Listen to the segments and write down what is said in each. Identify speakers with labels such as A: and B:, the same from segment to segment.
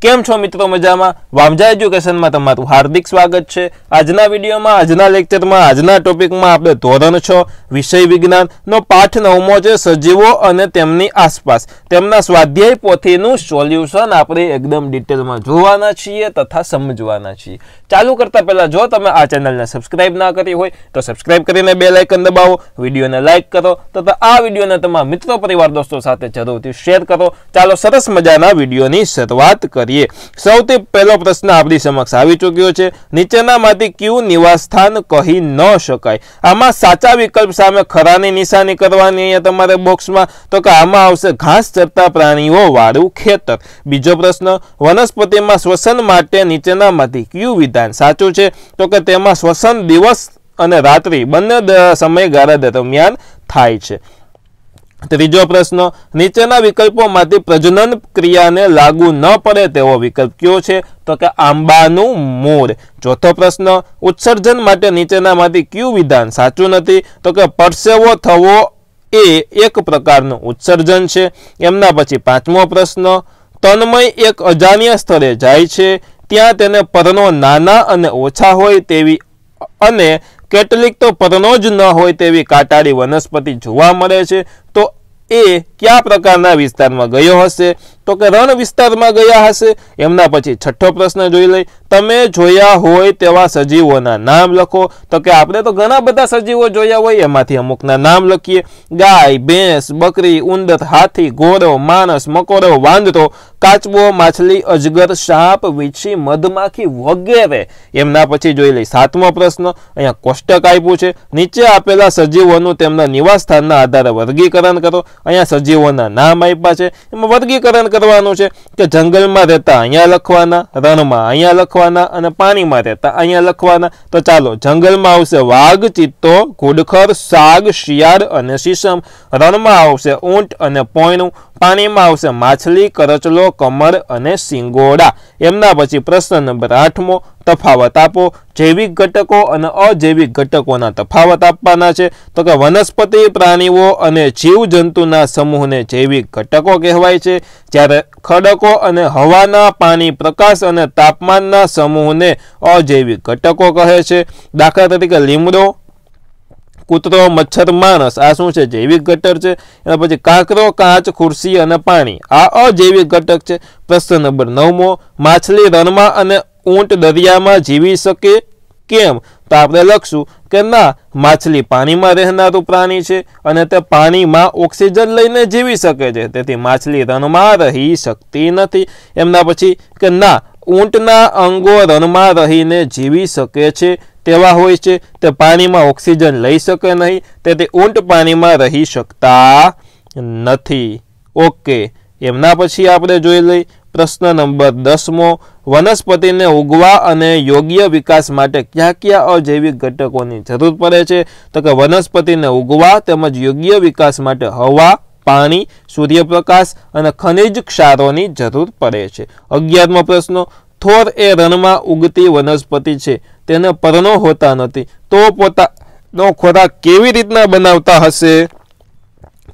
A: કેમ છો મિત્રો મજામાં વામજા એજ્યુકેશનમાં તમારું હાર્દિક સ્વાગત છે આજના વિડીયોમાં આજના લેક્ચરમાં આજના ટોપિકમાં આપણે ધોરણ છ વિષય વિજ્ઞાનનો પાઠ નવમો છે સજીવો અને તેમની આસપાસ તેમના સ્વાધ્યાય પોથીનું સોલ્યુશન આપણે એકદમ ડિટેલમાં જોવાના છીએ તથા સમજવાના છીએ ચાલુ કરતાં પહેલાં જો તમે આ ચેનલને સબસ્ક્રાઇબ ના કરી હોય તો સબસ્ક્રાઇબ કરીને બે લાઇકન દબાવો વિડીયોને લાઇક કરો તથા આ વિડીયોને તમારા મિત્રો પરિવાર દોસ્તો સાથે જરૂરથી શેર કરો ચાલો સરસ મજાના વિડીયોની શરૂઆત કરીએ કરીએ સૌથી પહેલો પ્રશ્ન આપણી સમક્ષ આવી ચૂક્યો છે નીચેનામાંથી કયું નિવાસસ્થાન કહી ન શકાય આમાં સાચા વિકલ્પ સામે ખરાની નિશાની કરવાની અહીંયા તમારે બોક્સમાં તો કે આમાં આવશે ઘાસ ચરતા પ્રાણીઓ વાળું ખેતર બીજો પ્રશ્ન વનસ્પતિમાં શ્વસન માટે નીચેનામાંથી કયું વિધાન સાચું છે તો કે તેમાં શ્વસન દિવસ અને રાત્રિ બંને સમયગાળા દરમિયાન થાય છે ત્રીજો પ્રશ્ન નીચેના વિકલ્પોમાંથી પ્રજનન ક્રિયાને લાગુ ન પડે તેવો વિકલ્પ કયો છે તો કે આંબાનું મૂળ ચોથો પ્રશ્ન ઉત્સર્જન માટે નીચેનામાંથી કયું વિધાન સાચું નથી તો કે પરસેવો થવો એ એક પ્રકારનું ઉત્સર્જન છે એમના પછી પાંચમો પ્રશ્ન તન્મય એક અજાણ્યા સ્થળે જાય છે ત્યાં તેને પરનો નાના અને ઓછા હોય તેવી અને કેટલીક તો પરનો જ ન હોય તેવી કાંટાળી વનસ્પતિ જોવા મળે છે તો એ કયા પ્રકારના વિસ્તારમાં ગયો હશે તો કે રણ વિસ્તારમાં ગયા હશે એમના પછી છઠ્ઠો પ્રશ્ન જોઈ લઈ તમે જોયા હોય તેવા સજીવોના નામ લખો તો કે આપણે તો ઘણા બધા સજીવો જોયા હોય એમાંથી અમુકના નામ લખીએ ગાય ભેંસ બકરી ઉંદર હાથી ઘોડો માણસ મકોડો વાંદરો કાચબો માછલી અજગર સાપ વીછી મધમાખી વગેરે એમના પછી જોઈ લઈ સાતમો પ્રશ્ન અહીંયા કોષ્ટક આપ્યું છે નીચે આપેલા સજીવોનું તેમના નિવાસ સ્થાનના આધારે વર્ગીકરણ કરો અહીંયા સજીવોના નામ આપ્યા છે એમાં વર્ગીકરણ ફેરફાર છે કે જંગલમાં રહેતા અહીંયા લખવાના રણમાં અહીંયા લખવાના અને પાણીમાં રહેતા અહીંયા લખવાના તો ચાલો જંગલમાં આવશે વાઘ ચિત્તો ઘુડખર સાગ શિયાળ અને શીશમ રણમાં આવશે ઊંટ અને પોયણું પાણીમાં આવશે માછલી કરચલો કમર અને સિંગોડા એમના પછી પ્રશ્ન નંબર આઠમો તફાવત આપો જૈવિક ઘટકો અને અજૈવિક ઘટકોના તફાવત આપવાના છે તો કે વનસ્પતિ પ્રાણીઓ અને જીવજંતુના સમૂહને જૈવિક ઘટકો કહેવાય છે જ્યારે ખડકો અને હવાના પાણી પ્રકાશ અને તાપમાનના સમૂહને અજૈવિક ઘટકો કહે છે દાખલા તરીકે લીમડો કૂતરો મચ્છર માણસ આ શું છે જૈવિક ઘટક છે એના પછી કાંકરો કાચ ખુરશી અને પાણી આ અજૈવિક ઘટક છે પ્રશ્ન નંબર નવમો માછલી રણમાં અને ઊંટ દરિયામાં જીવી શકે કેમ તો આપણે લખશું કે ના માછલી પાણીમાં રહેનારું પ્રાણી છે અને તે પાણીમાં ઓક્સિજન લઈને જીવી શકે છે તેથી માછલી રણમાં રહી શકતી નથી એમના પછી કે ના ઊંટના અંગો રણમાં રહીને જીવી શકે છે તેવા હોય છે તે પાણીમાં ઓક્સિજન લઈ શકે નહીં તેથી ઊંટ પાણીમાં રહી શકતા નથી ઓકે એમના પછી આપણે જોઈ લઈએ પ્રશ્ન નંબર દસમો વનસ્પતિને ઉગવા અને યોગ્ય વિકાસ માટે કયા કયા અજૈવિક ઘટકોની જરૂર પડે છે તો કે વનસ્પતિને ઉગવા તેમજ યોગ્ય વિકાસ માટે હવા પાણી સૂર્યપ્રકાશ અને ખનિજ ક્ષારોની જરૂર પડે છે અગિયારમો પ્રશ્નો થોર એ રણમાં ઉગતી વનસ્પતિ છે તેને પરણો હોતા નથી તો પોતાનો ખોરાક કેવી રીતના બનાવતા હશે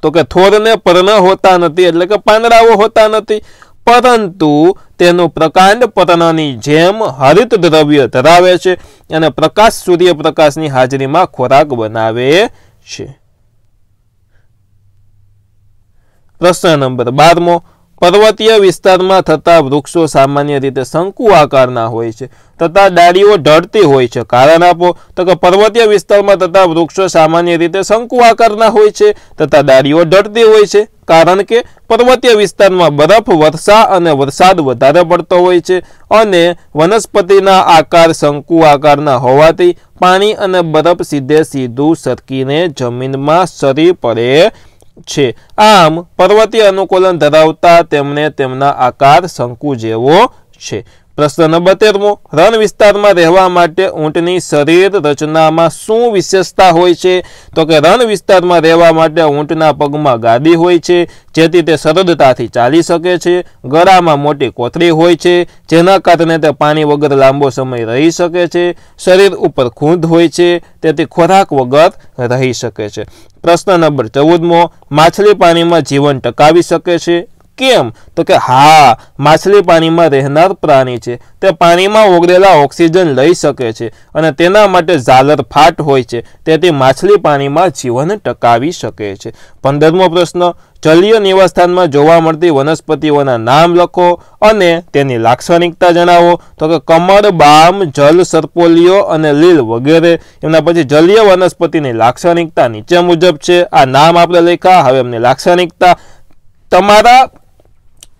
A: તો કે થોરને પર્ણ હોતા નથી એટલે કે પાંદડાઓ હોતા નથી પરંતુ તેનું પ્રકાંડ પતનાની જેમ હરિત દ્રવ્ય ધરાવે છે અને પ્રકાશ સૂર્યપ્રકાશની હાજરીમાં ખોરાક બનાવે છે પ્રશ્ન નંબર બારમો પર્વતીય વિસ્તારમાં થતા વૃક્ષો સામાન્ય રીતે શંકુ આકારના હોય છે તથા ડાળીઓ ઢળતી હોય છે કારણ આપો તો કે પર્વતીય વિસ્તારમાં થતા વૃક્ષો સામાન્ય રીતે શંકુ આકારના હોય છે તથા ડાળીઓ ઢળતી હોય છે કારણ કે પર્વતીય વિસ્તારમાં બરફ વર્ષા અને વરસાદ વધારે પડતો હોય છે અને વનસ્પતિના આકાર શંકુ આકારના હોવાથી પાણી અને બરફ સીધે સીધું સરકીને જમીનમાં સરી પડે છે આમ પર્વતીય અનુકૂલન ધરાવતા તેમણે તેમના આકાર શંકુ જેવો છે પ્રશ્ન બોતેરમો રણ વિસ્તારમાં રહેવા માટે ઊંટની શરીર રચનામાં શું વિશેષતા હોય છે તો કે રણ વિસ્તારમાં રહેવા માટે ઊંટના પગમાં ગાદી હોય છે જેથી તે સરળતાથી ચાલી શકે છે ગળામાં મોટી કોથળી હોય છે જેના કારણે તે પાણી વગર લાંબો સમય રહી શકે છે શરીર ઉપર ખૂંદ હોય છે તેથી ખોરાક વગર રહી શકે છે પ્રશ્ન નંબર ચૌદમો માછલી પાણીમાં જીવન ટકાવી શકે છે કેમ તો કે હા માછલી પાણીમાં રહેનાર પ્રાણી છે તે પાણીમાં ઓગળેલા ઓક્સિજન લઈ શકે છે અને તેના માટે ઝાલર ફાટ હોય છે તેથી માછલી પાણીમાં જીવન ટકાવી શકે છે પંદરમો પ્રશ્ન જલીય નિવાસસ્થાનમાં જોવા મળતી વનસ્પતિઓના નામ લખો અને તેની લાક્ષણિકતા જણાવો તો કે કમળ બામ જલ સર્પોલિયો અને લીલ વગેરે એમના પછી જલીય વનસ્પતિની લાક્ષણિકતા નીચે મુજબ છે આ નામ આપણે લખ્યા હવે એમની લાક્ષણિકતા તમારા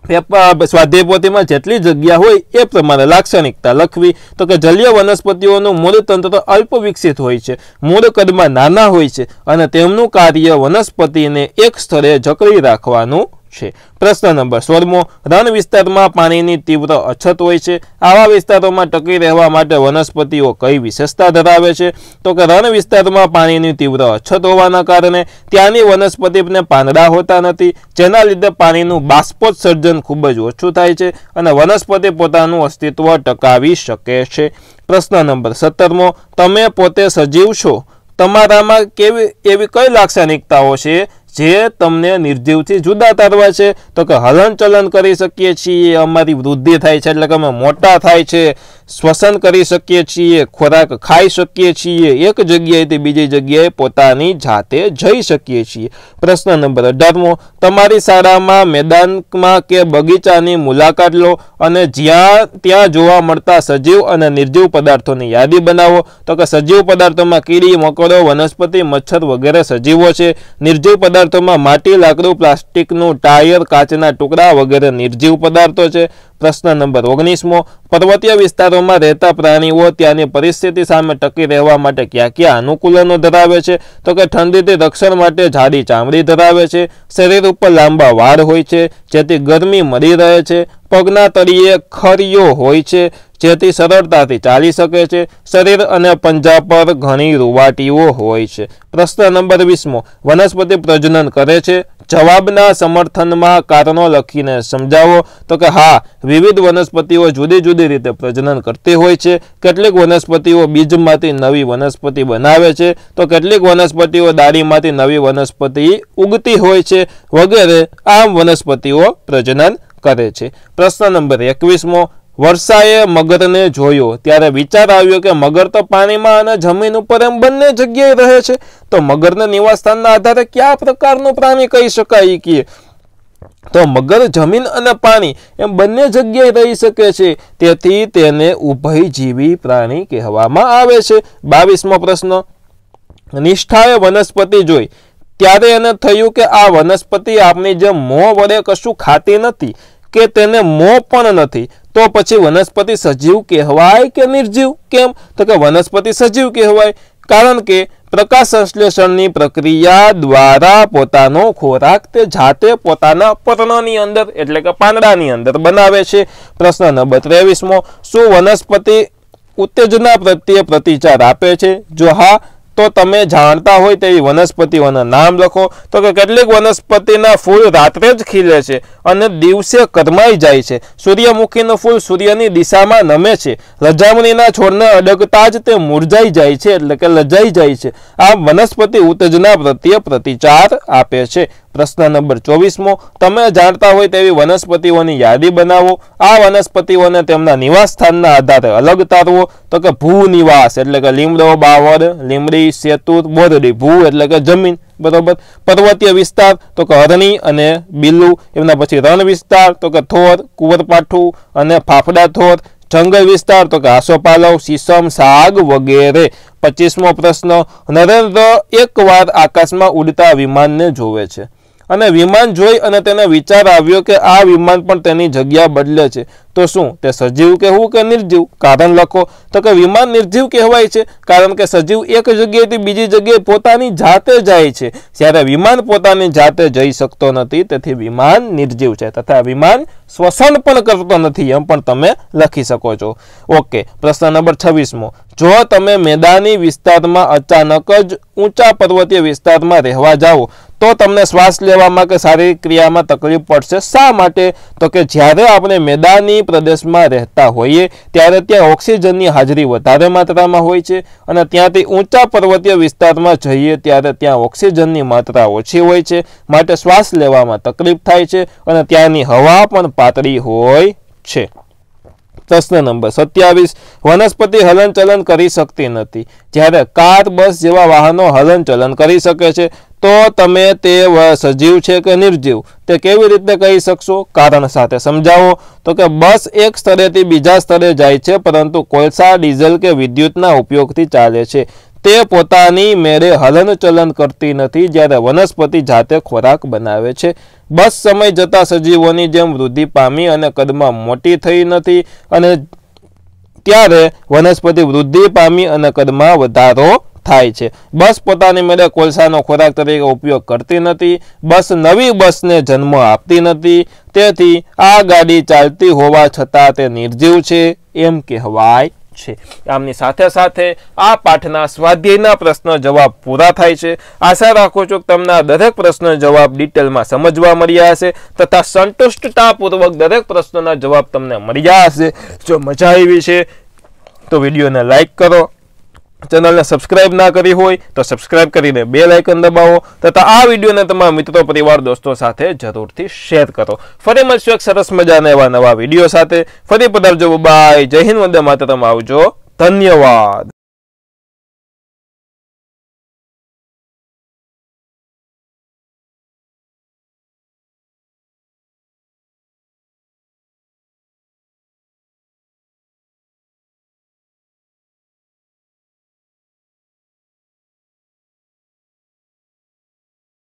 A: સ્વાધ્યાય પોથીમાં જેટલી જગ્યા હોય એ પ્રમાણે લાક્ષણિકતા લખવી તો કે જલીય વનસ્પતિઓનું મૂળ તંત્ર અલ્પ વિકસિત હોય છે મૂળ કદમાં નાના હોય છે અને તેમનું કાર્ય વનસ્પતિને એક સ્થળે જકડી રાખવાનું છે પ્રશ્ન નંબર સોળમો રણ વિસ્તારમાં પાણીની તીવ્ર અછત હોય છે આવા વિસ્તારોમાં ટકી રહેવા માટે વનસ્પતિઓ કઈ વિશેષતા ધરાવે છે તો કે રણ વિસ્તારમાં પાણીની તીવ્ર અછત હોવાના કારણે ત્યાંની વનસ્પતિને પાંદડા હોતા નથી જેના લીધે પાણીનું બાષ્પોત્સર્જન ખૂબ જ ઓછું થાય છે અને વનસ્પતિ પોતાનું અસ્તિત્વ ટકાવી શકે છે પ્રશ્ન નંબર સત્તરમો તમે પોતે સજીવ છો તમારામાં કેવી એવી કઈ લાક્ષણિકતાઓ છે જે તમને નિર્જીવથી જુદા તારવા છે તો કે હલનચલન કરી શકીએ છીએ અમારી વૃદ્ધિ થાય છે એટલે કે અમે મોટા થાય છે શ્વસન કરી શકીએ છીએ ખોરાક ખાઈ શકીએ છીએ એક જગ્યાએથી બીજી જગ્યાએ પોતાની જાતે જઈ શકીએ છીએ પ્રશ્ન નંબર અઢારમો તમારી શાળામાં મેદાનમાં કે બગીચાની મુલાકાત લો અને જ્યાં ત્યાં જોવા મળતા સજીવ અને નિર્જીવ પદાર્થોની યાદી બનાવો તો કે સજીવ પદાર્થોમાં કીડી મકોડો વનસ્પતિ મચ્છર વગેરે સજીવો છે નિર્જીવ પદાર્થ પદાર્થોમાં માટી લાકડું પ્લાસ્ટિકનું ટાયર કાચના ટુકડા વગેરે નિર્જીવ પદાર્થો છે પ્રશ્ન નંબર ઓગણીસમો પર્વતીય વિસ્તારોમાં રહેતા પ્રાણીઓ ત્યાંની પરિસ્થિતિ સામે ટકી રહેવા માટે ક્યાં ક્યાં અનુકૂલનો ધરાવે છે તો કે ઠંડીથી રક્ષણ માટે જાડી ચામડી ધરાવે છે શરીર ઉપર લાંબા વાળ હોય છે જેથી ગરમી મળી રહે છે પગના તળિયે ખરીઓ હોય છે જેથી સરળતાથી ચાલી શકે છે શરીર અને પંજા પર ઘણી રૂવાટીઓ હોય છે પ્રશ્ન નંબર વીસમો વનસ્પતિ પ્રજનન કરે છે જવાબના સમર્થનમાં કારણો લખીને સમજાવો તો કે હા વિવિધ વનસ્પતિઓ જુદી જુદી રીતે પ્રજનન કરતી હોય છે કેટલીક વનસ્પતિઓ બીજમાંથી નવી વનસ્પતિ બનાવે છે તો કેટલીક વનસ્પતિઓ દાળીમાંથી નવી વનસ્પતિ ઉગતી હોય છે વગેરે આમ વનસ્પતિઓ પ્રજનન કરે છે પ્રશ્ન નંબર એકવીસમો વર્ષાએ મગરને જોયો ત્યારે વિચાર આવ્યો કે મગર તો પાણીમાં અને જમીન ઉપર એમ બંને જગ્યાએ રહે છે તો મગરને નિવાસસ્થાનના આધારે કયા પ્રકારનું પ્રાણી કહી શકાય કે તો મગર જમીન અને પાણી એમ બંને જગ્યાએ રહી શકે છે તેથી તેને ઉભયજીવી પ્રાણી કહેવામાં આવે છે બાવીસમો પ્રશ્ન નિષ્ઠાએ વનસ્પતિ જોઈ ત્યારે એને થયું કે આ વનસ્પતિ આપની જેમ મોં વડે કશું ખાતી નથી કે તેને મોં પણ નથી તો પછી વનસ્પતિ સજીવ કહેવાય કે નિર્જીવ કેમ તો કે વનસ્પતિ સજીવ કહેવાય કારણ કે પ્રકાશ સંશ્લેષણની પ્રક્રિયા દ્વારા પોતાનો ખોરાક તે જાતે પોતાના પર્ણની અંદર એટલે કે પાંદડાની અંદર બનાવે છે પ્રશ્ન નંબર ત્રેવીસમો શું વનસ્પતિ ઉત્તેજના પ્રત્યે પ્રતિચાર આપે છે જો હા તો તમે જાણતા હોય તેવી વનસ્પતિઓના નામ લખો તો કે કેટલીક વનસ્પતિના ફૂલ રાત્રે જ ખીલે છે અને દિવસે કરમાઈ જાય છે સૂર્યમુખીનું ફૂલ સૂર્યની દિશામાં નમે છે રજામણીના છોડને અડગતા જ તે મુરઝાઈ જાય છે એટલે કે લજાઈ જાય છે આ વનસ્પતિ ઉત્તેજના પ્રત્યે પ્રતિચાર આપે છે પ્રશ્ન નંબર ચોવીસમો તમે જાણતા હોય તેવી વનસ્પતિઓની યાદી બનાવો આ વનસ્પતિઓને તેમના નિવાસસ્થાનના આધારે અલગ તારવો તો કે ભૂનિવાસ એટલે કે લીમડો બાવર લીમડી સેતુર બોરડી ભૂ એટલે કે જમીન બરોબર પર્વતીય વિસ્તાર તો કે હરણી અને બિલ્લુ એમના પછી રણ વિસ્તાર તો કે થોર કુંવરપાઠું અને ફાફડા થોર જંગલ વિસ્તાર તો કે આસોપાલવ સીસમ સાગ વગેરે પચીસમો પ્રશ્ન નરેન્દ્ર એકવાર આકાશમાં ઉડતા વિમાનને જોવે છે અને વિમાન જોઈ અને તેને વિચાર આવ્યો કે આ વિમાન પણ તેની જગ્યા બદલે છે તો શું તે સજીવ કહેવું કે નિર્જીવ કારણ લખો તો કે વિમાન નિર્જીવ કહેવાય છે કારણ કે સજીવ એક જગ્યાએથી બીજી જગ્યાએ પોતાની જાતે જાય છે જ્યારે વિમાન પોતાની જાતે જઈ શકતો નથી તેથી વિમાન નિર્જીવ છે તથા વિમાન શ્વસન પણ કરતો નથી એમ પણ તમે લખી શકો છો ઓકે પ્રશ્ન નંબર છવ્વીસમો જો તમે મેદાની વિસ્તારમાં અચાનક જ ઊંચા પર્વતીય વિસ્તારમાં રહેવા જાઓ તો તમને શ્વાસ લેવામાં કે શારીરિક ક્રિયામાં તકલીફ પડશે શા માટે તો કે જ્યારે આપણે મેદાની પ્રદેશમાં રહેતા હોઈએ ત્યારે ત્યાં ઓક્સિજનની હાજરી વધારે માત્રામાં હોય છે અને ત્યાંથી ઊંચા પર્વતીય વિસ્તારમાં જઈએ ત્યારે ત્યાં ઓક્સિજનની માત્રા ઓછી હોય છે માટે શ્વાસ લેવામાં તકલીફ થાય છે અને ત્યાંની હવા પણ પાતળી હોય છે પ્રશ્ન નંબર સત્યાવીસ વનસ્પતિ હલનચલન કરી શકતી નથી જ્યારે કાર બસ જેવા વાહનો હલનચલન કરી શકે છે તો તમે તે સજીવ છે કે નિર્જીવ તે કેવી રીતે કહી શકશો કારણ સાથે સમજાવો તો કે બસ એક સ્થળેથી બીજા સ્થળે જાય છે પરંતુ કોલસા ડીઝલ કે વિદ્યુતના ઉપયોગથી ચાલે છે તે પોતાની મેરે હલનચલન કરતી નથી જ્યારે વનસ્પતિ જાતે ખોરાક બનાવે છે બસ સમય જતા સજીવોની જેમ વૃદ્ધિ પામી અને કદમાં મોટી થઈ નથી અને ત્યારે વનસ્પતિ વૃદ્ધિ પામી અને કદમાં વધારો થાય છે બસ પોતાની મેળે કોલસાનો ખોરાક તરીકે ઉપયોગ કરતી નથી બસ નવી બસને જન્મ આપતી નથી તેથી આ ગાડી ચાલતી હોવા છતાં તે નિર્જીવ છે એમ કહેવાય છે આમની સાથે સાથે આ પાઠના સ્વાધ્યાયના પ્રશ્ન જવાબ પૂરા થાય છે આશા રાખું છું કે તમને આ દરેક પ્રશ્નનો જવાબ ડિટેલમાં સમજવા મળ્યા હશે તથા સંતુષ્ટતાપૂર્વક દરેક પ્રશ્નોના જવાબ તમને મળ્યા હશે જો મજા આવી છે તો વિડીયોને લાઈક કરો ચેનલને સબસ્ક્રાઇબ ના કરી હોય તો સબસ્ક્રાઇબ કરીને બે લાઇકન દબાવો તથા આ વિડીયોને તમારા મિત્રો પરિવાર દોસ્તો સાથે જરૂરથી શેર કરો ફરી મળશું એક સરસ મજાના એવા નવા વિડીયો સાથે ફરી પધારજો બાય જય હિન્દ વંદે માતરમ આવજો ધન્યવાદ